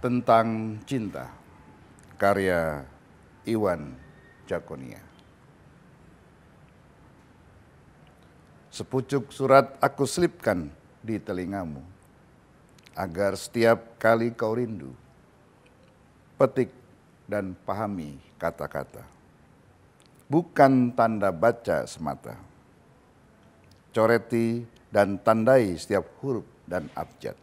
tentang cinta karya Iwan Jakonia. Sepucuk surat aku selipkan di telingamu agar setiap kali kau rindu petik dan pahami kata-kata. Bukan tanda baca semata. Coreti dan tandai setiap huruf dan abjad.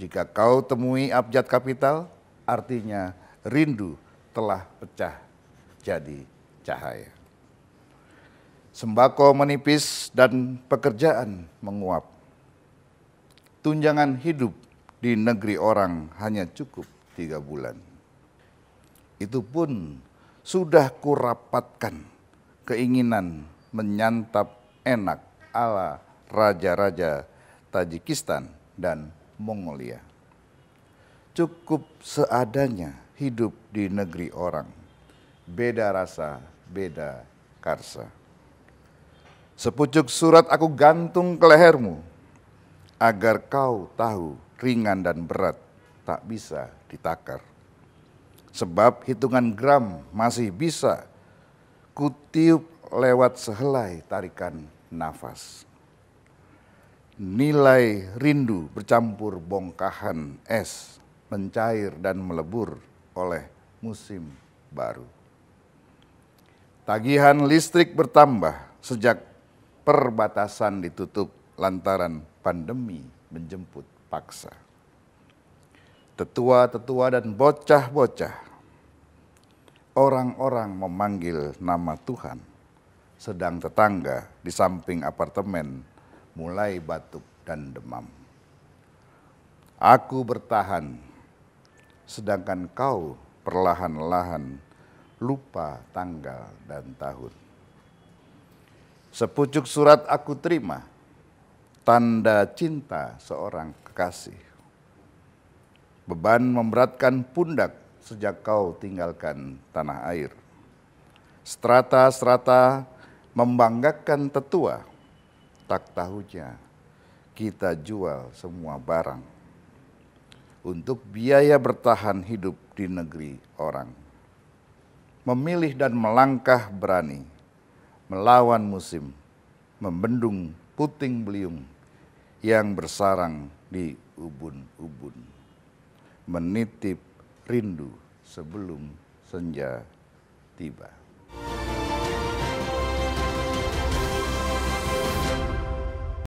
Jika kau temui abjad kapital, artinya rindu telah pecah jadi cahaya. Sembako menipis dan pekerjaan menguap. Tunjangan hidup di negeri orang hanya cukup tiga bulan. Itu pun sudah kurapatkan keinginan menyantap enak ala raja-raja Tajikistan dan Mongolia. Cukup seadanya hidup di negeri orang. Beda rasa, beda karsa. Sepucuk surat aku gantung ke lehermu, agar kau tahu ringan dan berat tak bisa ditakar. Sebab hitungan gram masih bisa kutiup lewat sehelai tarikan nafas nilai rindu bercampur bongkahan es mencair dan melebur oleh musim baru. Tagihan listrik bertambah sejak perbatasan ditutup lantaran pandemi menjemput paksa. Tetua-tetua dan bocah-bocah, orang-orang memanggil nama Tuhan, sedang tetangga di samping apartemen mulai batuk dan demam. Aku bertahan, sedangkan kau perlahan-lahan lupa tanggal dan tahun. Sepucuk surat aku terima, tanda cinta seorang kekasih. Beban memberatkan pundak sejak kau tinggalkan tanah air. Strata-strata membanggakan tetua, tak tahunya kita jual semua barang untuk biaya bertahan hidup di negeri orang. Memilih dan melangkah berani, melawan musim, membendung puting beliung yang bersarang di ubun-ubun. Menitip rindu sebelum senja tiba.